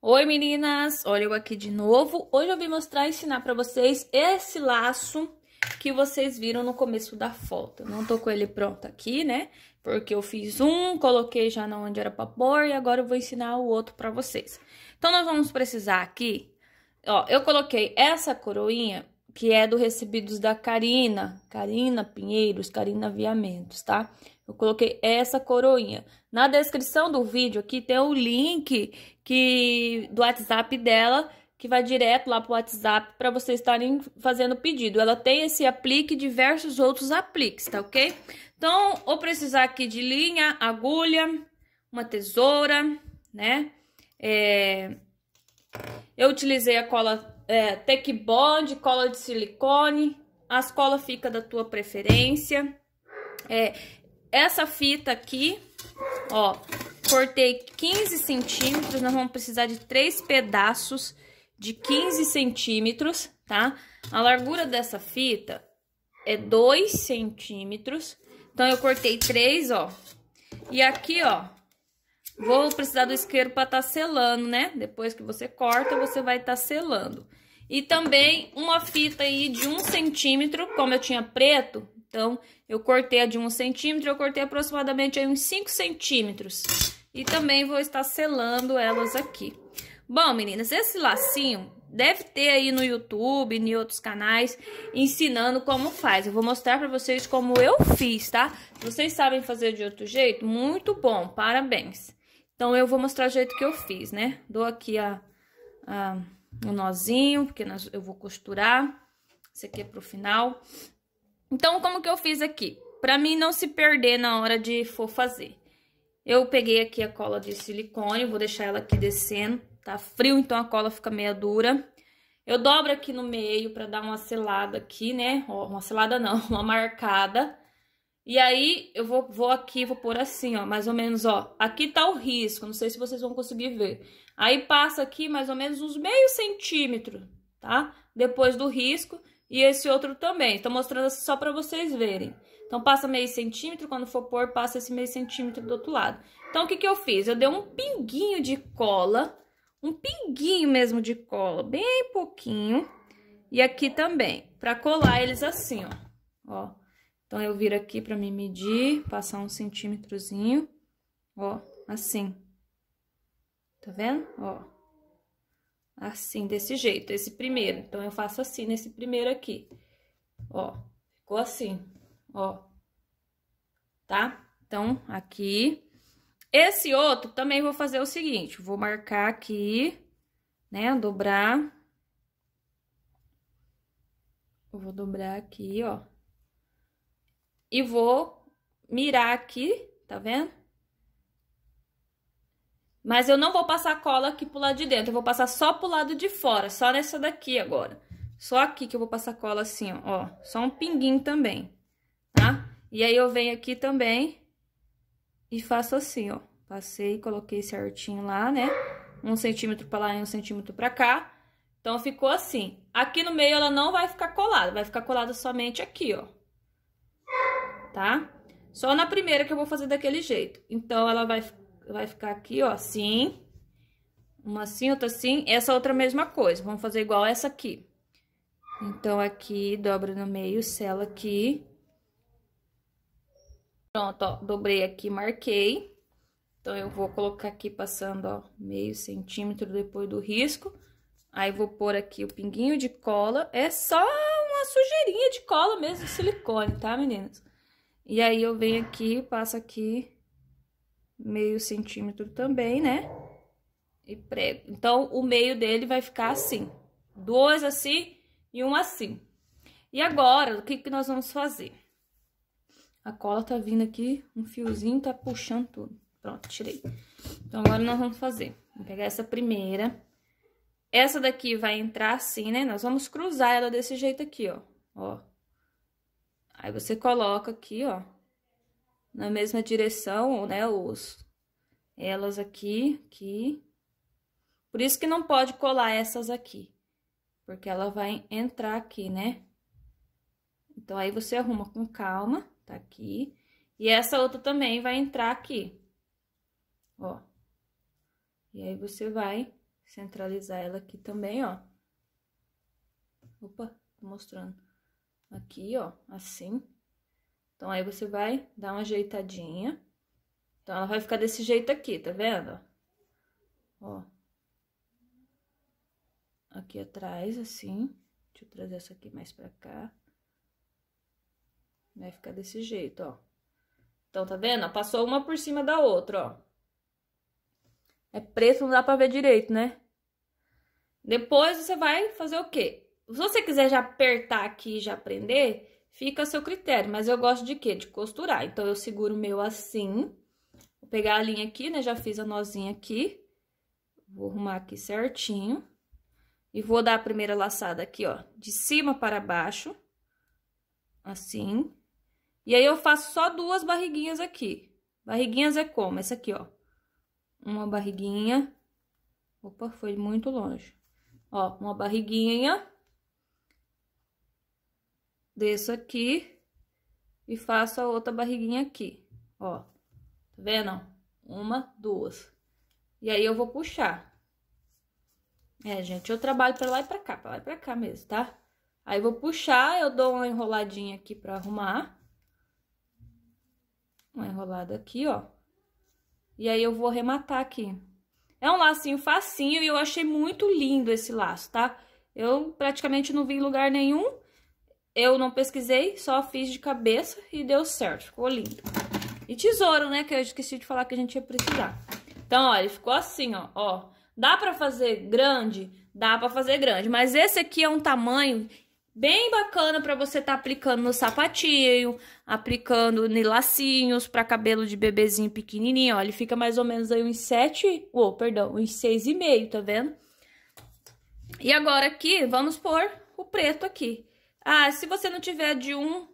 Oi meninas, olha eu aqui de novo. Hoje eu vim mostrar e ensinar pra vocês esse laço que vocês viram no começo da foto. Não tô com ele pronto aqui, né? porque eu fiz um, coloquei já onde era para pôr e agora eu vou ensinar o outro para vocês. Então, nós vamos precisar aqui, ó, eu coloquei essa coroinha, que é do Recebidos da Carina, Carina Pinheiros, Carina Viamentos, tá? Eu coloquei essa coroinha. Na descrição do vídeo aqui tem o link que, do WhatsApp dela, que vai direto lá para o WhatsApp para vocês estarem fazendo pedido. Ela tem esse aplique e diversos outros apliques, tá ok? Então, vou precisar aqui de linha, agulha, uma tesoura, né? É... Eu utilizei a cola é, Tech Bond, cola de silicone. As colas fica da tua preferência. É, essa fita aqui, ó, cortei 15 centímetros. Nós vamos precisar de três pedaços de 15 centímetros, tá? A largura dessa fita é 2 centímetros. Então, eu cortei 3, ó. E aqui, ó, vou precisar do isqueiro para estar tá selando, né? Depois que você corta, você vai estar tá selando. E também uma fita aí de 1 centímetro, como eu tinha preto, então eu cortei a de 1 centímetro, eu cortei aproximadamente aí uns 5 centímetros. E também vou estar selando elas aqui. Bom, meninas, esse lacinho deve ter aí no YouTube, em outros canais, ensinando como faz. Eu vou mostrar pra vocês como eu fiz, tá? Se vocês sabem fazer de outro jeito, muito bom, parabéns. Então, eu vou mostrar o jeito que eu fiz, né? Dou aqui a, a nozinho, porque nós, eu vou costurar. Esse aqui é pro final. Então, como que eu fiz aqui? Pra mim não se perder na hora de for fazer. Eu peguei aqui a cola de silicone, vou deixar ela aqui descendo. Tá frio, então a cola fica meia dura. Eu dobro aqui no meio pra dar uma selada aqui, né? Ó, uma selada não, uma marcada. E aí, eu vou, vou aqui, vou pôr assim, ó, mais ou menos, ó. Aqui tá o risco, não sei se vocês vão conseguir ver. Aí passa aqui mais ou menos uns meio centímetro, tá? Depois do risco e esse outro também. Estou mostrando assim só para vocês verem. Então, passa meio centímetro, quando for pôr, passa esse meio centímetro do outro lado. Então, o que que eu fiz? Eu dei um pinguinho de cola um pinguinho mesmo de cola, bem pouquinho. E aqui também, pra colar eles assim, ó. Ó, então eu viro aqui pra me medir, passar um centímetrozinho, ó, assim. Tá vendo? Ó, assim, desse jeito, esse primeiro. Então eu faço assim nesse primeiro aqui, ó, ficou assim, ó, tá? Então, aqui, esse outro também vou fazer o seguinte, vou marcar aqui, né, dobrar. Eu vou dobrar aqui, ó. E vou mirar aqui, tá vendo? Mas eu não vou passar cola aqui pro lado de dentro, eu vou passar só pro lado de fora, só nessa daqui agora. Só aqui que eu vou passar cola assim, ó, só um pinguinho também, tá? E aí eu venho aqui também e faço assim, ó. Passei, coloquei certinho lá, né? Um centímetro pra lá e um centímetro pra cá. Então, ficou assim. Aqui no meio ela não vai ficar colada, vai ficar colada somente aqui, ó. Tá? Só na primeira que eu vou fazer daquele jeito. Então, ela vai, vai ficar aqui, ó, assim. Uma assim, outra assim. Essa outra mesma coisa. Vamos fazer igual essa aqui. Então, aqui, dobra no meio, sela aqui. Pronto, ó, dobrei aqui, marquei. Então, eu vou colocar aqui passando, ó, meio centímetro depois do risco. Aí, vou pôr aqui o pinguinho de cola. É só uma sujeirinha de cola mesmo, silicone, tá, meninas? E aí, eu venho aqui, passo aqui meio centímetro também, né? E prego. Então, o meio dele vai ficar assim. Dois assim e um assim. E agora, o que, que nós vamos fazer? A cola tá vindo aqui, um fiozinho tá puxando tudo. Pronto, tirei. Então, agora nós vamos fazer. Vou pegar essa primeira. Essa daqui vai entrar assim, né? Nós vamos cruzar ela desse jeito aqui, ó. Ó. Aí, você coloca aqui, ó. Na mesma direção, né? Os... Elas aqui, aqui. Por isso que não pode colar essas aqui. Porque ela vai entrar aqui, né? Então, aí você arruma com calma. Tá aqui. E essa outra também vai entrar aqui. Ó. E aí, você vai centralizar ela aqui também, ó. Opa, tô mostrando. Aqui, ó, assim. Então, aí você vai dar uma ajeitadinha. Então, ela vai ficar desse jeito aqui, tá vendo? Ó. Aqui atrás, assim. Deixa eu trazer essa aqui mais pra cá. Vai ficar desse jeito, ó. Então, tá vendo? Passou uma por cima da outra, ó. É preto, não dá pra ver direito, né? Depois, você vai fazer o quê? Se você quiser já apertar aqui e já prender, fica a seu critério. Mas eu gosto de quê? De costurar. Então, eu seguro o meu assim. Vou pegar a linha aqui, né? Já fiz a nozinha aqui. Vou arrumar aqui certinho. E vou dar a primeira laçada aqui, ó. De cima para baixo. Assim. E aí eu faço só duas barriguinhas aqui. Barriguinhas é como? Essa aqui, ó. Uma barriguinha. Opa, foi muito longe. Ó, uma barriguinha. Desço aqui. E faço a outra barriguinha aqui, ó. Tá vendo? Uma, duas. E aí eu vou puxar. É, gente, eu trabalho pra lá e pra cá, pra lá e pra cá mesmo, tá? Aí, vou puxar, eu dou uma enroladinha aqui pra arrumar uma é. enrolada aqui, ó. E aí eu vou arrematar aqui. É um lacinho facinho e eu achei muito lindo esse laço, tá? Eu praticamente não vi em lugar nenhum, eu não pesquisei, só fiz de cabeça e deu certo, ficou lindo. E tesouro, né, que eu esqueci de falar que a gente ia precisar. Então, ó, ele ficou assim, ó, ó. Dá pra fazer grande? Dá pra fazer grande, mas esse aqui é um tamanho bem bacana para você estar tá aplicando no sapatinho, aplicando em lacinhos para cabelo de bebezinho pequenininho, ó. Ele fica mais ou menos aí uns 7, oh, perdão, uns meio, tá vendo? E agora aqui, vamos pôr o preto aqui. Ah, se você não tiver de um,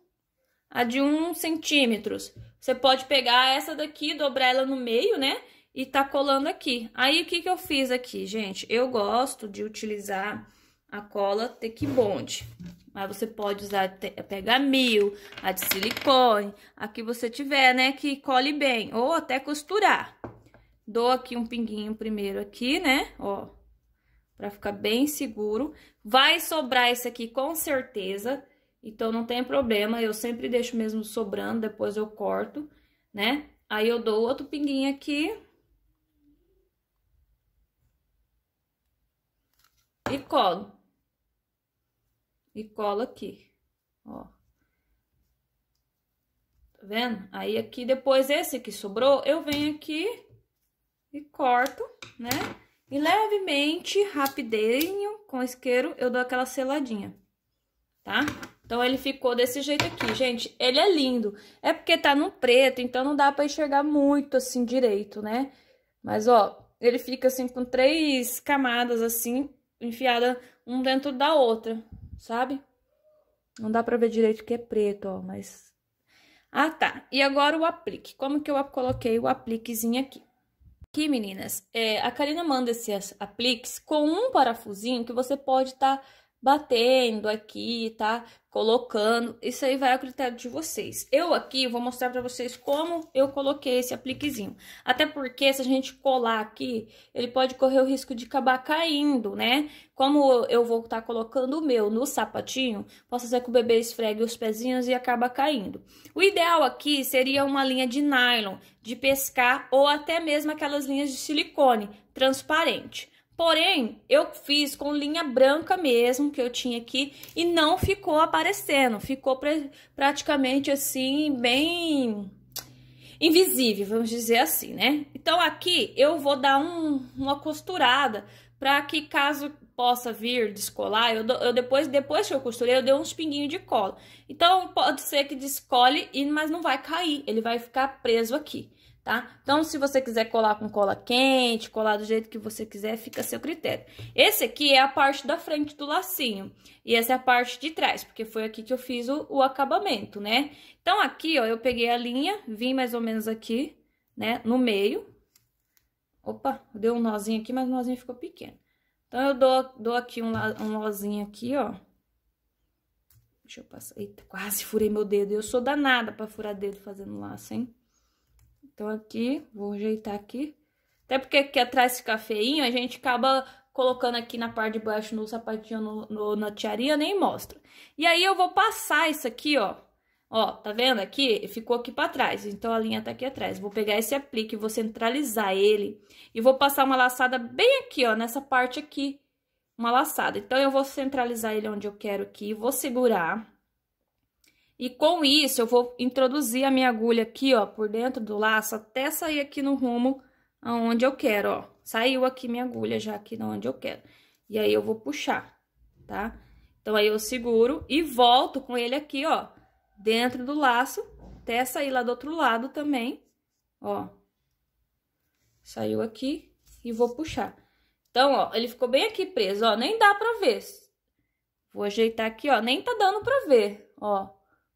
a de um centímetros, você pode pegar essa daqui, dobrar ela no meio, né? E tá colando aqui. Aí, o que que eu fiz aqui, gente? Eu gosto de utilizar a cola tequibonde. Mas você pode usar pegar mil, a de silicone, a que você tiver, né, que cole bem, ou até costurar. Dou aqui um pinguinho primeiro aqui, né, ó, pra ficar bem seguro. Vai sobrar esse aqui com certeza, então não tem problema, eu sempre deixo mesmo sobrando, depois eu corto, né. Aí eu dou outro pinguinho aqui, e colo e colo aqui, ó. Tá vendo? Aí, aqui, depois esse que sobrou, eu venho aqui e corto, né? E levemente, rapidinho, com isqueiro, eu dou aquela seladinha, tá? Então, ele ficou desse jeito aqui, gente. Ele é lindo. É porque tá no preto, então não dá pra enxergar muito, assim, direito, né? Mas, ó, ele fica, assim, com três camadas, assim, enfiada um dentro da outra sabe? Não dá pra ver direito que é preto, ó, mas... Ah, tá. E agora o aplique. Como que eu coloquei o apliquezinho aqui? Aqui, meninas, é, a Karina manda esses apliques com um parafusinho que você pode estar... Tá batendo aqui, tá? Colocando. Isso aí vai ao critério de vocês. Eu aqui vou mostrar pra vocês como eu coloquei esse apliquezinho. Até porque se a gente colar aqui, ele pode correr o risco de acabar caindo, né? Como eu vou estar tá colocando o meu no sapatinho, posso ser que o bebê esfregue os pezinhos e acaba caindo. O ideal aqui seria uma linha de nylon, de pescar ou até mesmo aquelas linhas de silicone transparente. Porém, eu fiz com linha branca mesmo que eu tinha aqui e não ficou aparecendo, ficou praticamente assim, bem invisível, vamos dizer assim, né? Então aqui eu vou dar um, uma costurada para que caso possa vir descolar, eu, eu, depois, depois que eu costurei, eu dei uns pinguinhos de cola. Então pode ser que descole, mas não vai cair, ele vai ficar preso aqui tá? Então, se você quiser colar com cola quente, colar do jeito que você quiser, fica a seu critério. Esse aqui é a parte da frente do lacinho, e essa é a parte de trás, porque foi aqui que eu fiz o, o acabamento, né? Então, aqui, ó, eu peguei a linha, vim mais ou menos aqui, né, no meio. Opa, deu um nozinho aqui, mas o nozinho ficou pequeno. Então, eu dou, dou aqui um, um nozinho aqui, ó. Deixa eu passar. Eita, quase furei meu dedo. Eu sou danada pra furar dedo fazendo laço, hein? Então, aqui, vou ajeitar aqui. Até porque aqui atrás fica feinho, a gente acaba colocando aqui na parte de baixo no sapatinho, no, no, na tiaria, nem mostra. E aí, eu vou passar isso aqui, ó. Ó, tá vendo aqui? Ficou aqui pra trás, então a linha tá aqui atrás. Vou pegar esse aplique, vou centralizar ele e vou passar uma laçada bem aqui, ó, nessa parte aqui. Uma laçada. Então, eu vou centralizar ele onde eu quero aqui, vou segurar e com isso, eu vou introduzir a minha agulha aqui, ó, por dentro do laço, até sair aqui no rumo aonde eu quero, ó. Saiu aqui minha agulha já aqui onde eu quero. E aí, eu vou puxar, tá? Então, aí eu seguro e volto com ele aqui, ó, dentro do laço, até sair lá do outro lado também, ó. Saiu aqui e vou puxar. Então, ó, ele ficou bem aqui preso, ó, nem dá pra ver. Vou ajeitar aqui, ó, nem tá dando pra ver, ó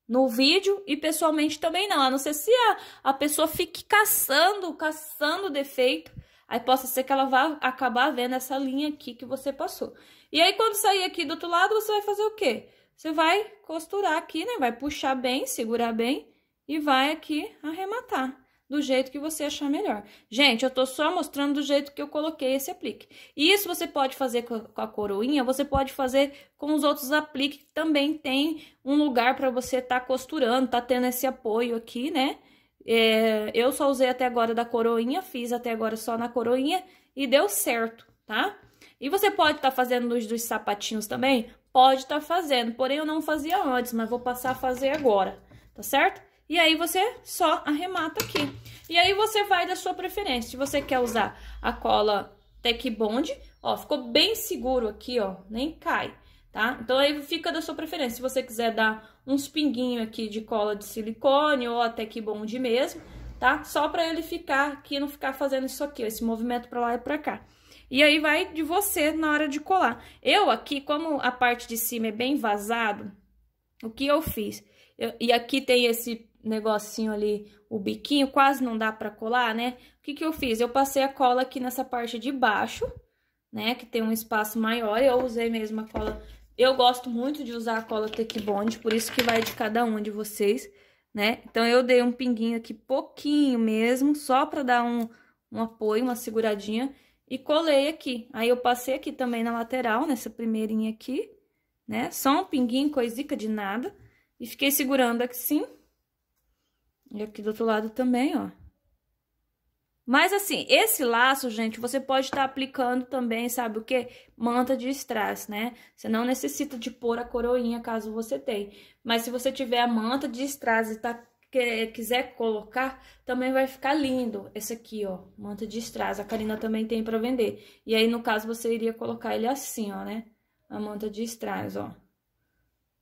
no vídeo e pessoalmente também não. A não ser se a, a pessoa fique caçando, caçando defeito. Aí possa ser que ela vá acabar vendo essa linha aqui que você passou. E aí, quando sair aqui do outro lado, você vai fazer o quê? Você vai costurar aqui, né? Vai puxar bem, segurar bem e vai aqui arrematar do jeito que você achar melhor. Gente, eu tô só mostrando do jeito que eu coloquei esse aplique. E isso você pode fazer com a coroinha, você pode fazer com os outros apliques que também tem um lugar para você tá costurando, tá tendo esse apoio aqui, né? É, eu só usei até agora da coroinha, fiz até agora só na coroinha e deu certo, tá? E você pode estar tá fazendo nos dos sapatinhos também? Pode estar tá fazendo, porém eu não fazia antes, mas vou passar a fazer agora, tá certo? E aí você só arremata aqui. E aí você vai da sua preferência. Se você quer usar a cola Tec Bond, ó, ficou bem seguro aqui, ó, nem cai, tá? Então aí fica da sua preferência. Se você quiser dar uns pinguinhos aqui de cola de silicone ou a Tec Bond mesmo, tá? Só pra ele ficar aqui, não ficar fazendo isso aqui, ó, esse movimento pra lá e pra cá. E aí vai de você na hora de colar. Eu aqui, como a parte de cima é bem vazado, o que eu fiz? Eu, e aqui tem esse negocinho ali, o biquinho, quase não dá pra colar, né? O que que eu fiz? Eu passei a cola aqui nessa parte de baixo, né? Que tem um espaço maior, eu usei mesmo a cola... Eu gosto muito de usar a cola Take Bond, por isso que vai de cada um de vocês, né? Então, eu dei um pinguinho aqui, pouquinho mesmo, só pra dar um, um apoio, uma seguradinha, e colei aqui. Aí, eu passei aqui também na lateral, nessa primeirinha aqui, né? Só um pinguinho, coisica de nada, e fiquei segurando aqui assim, e aqui do outro lado também, ó. Mas assim, esse laço, gente, você pode estar tá aplicando também, sabe o que? Manta de strass, né? Você não necessita de pôr a coroinha, caso você tenha. Mas se você tiver a manta de strass e tá, que, quiser colocar, também vai ficar lindo. Esse aqui, ó, manta de strass. A Karina também tem para vender. E aí, no caso, você iria colocar ele assim, ó, né? A manta de strass, ó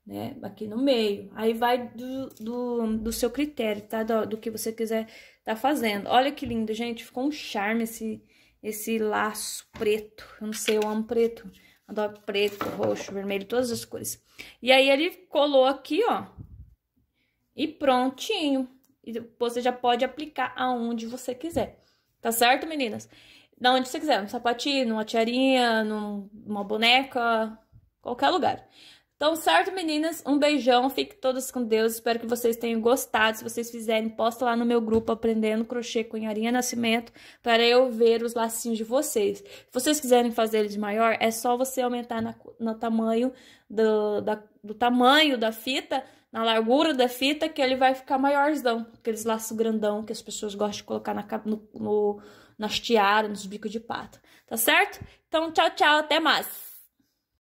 né? Aqui no meio. Aí vai do, do, do seu critério, tá? Do, do, que você quiser tá fazendo. Olha que lindo, gente. Ficou um charme esse, esse laço preto. Eu não sei, eu amo preto. Adoro preto, roxo, vermelho, todas as cores. E aí ele colou aqui, ó. E prontinho. E você já pode aplicar aonde você quiser. Tá certo, meninas? Da onde você quiser, um sapatinho, uma tiarinha, numa boneca, qualquer lugar. Então, certo, meninas? Um beijão, fiquem todas com Deus. Espero que vocês tenham gostado. Se vocês fizerem, posta lá no meu grupo Aprendendo Crochê com Inharinha Nascimento para eu ver os lacinhos de vocês. Se vocês quiserem fazer ele de maior, é só você aumentar na, no tamanho do, da, do tamanho da fita, na largura da fita, que ele vai ficar maiorzão. Aqueles laços grandão que as pessoas gostam de colocar na, no, no, nas tiaras, nos bicos de pato. Tá certo? Então, tchau, tchau, até mais!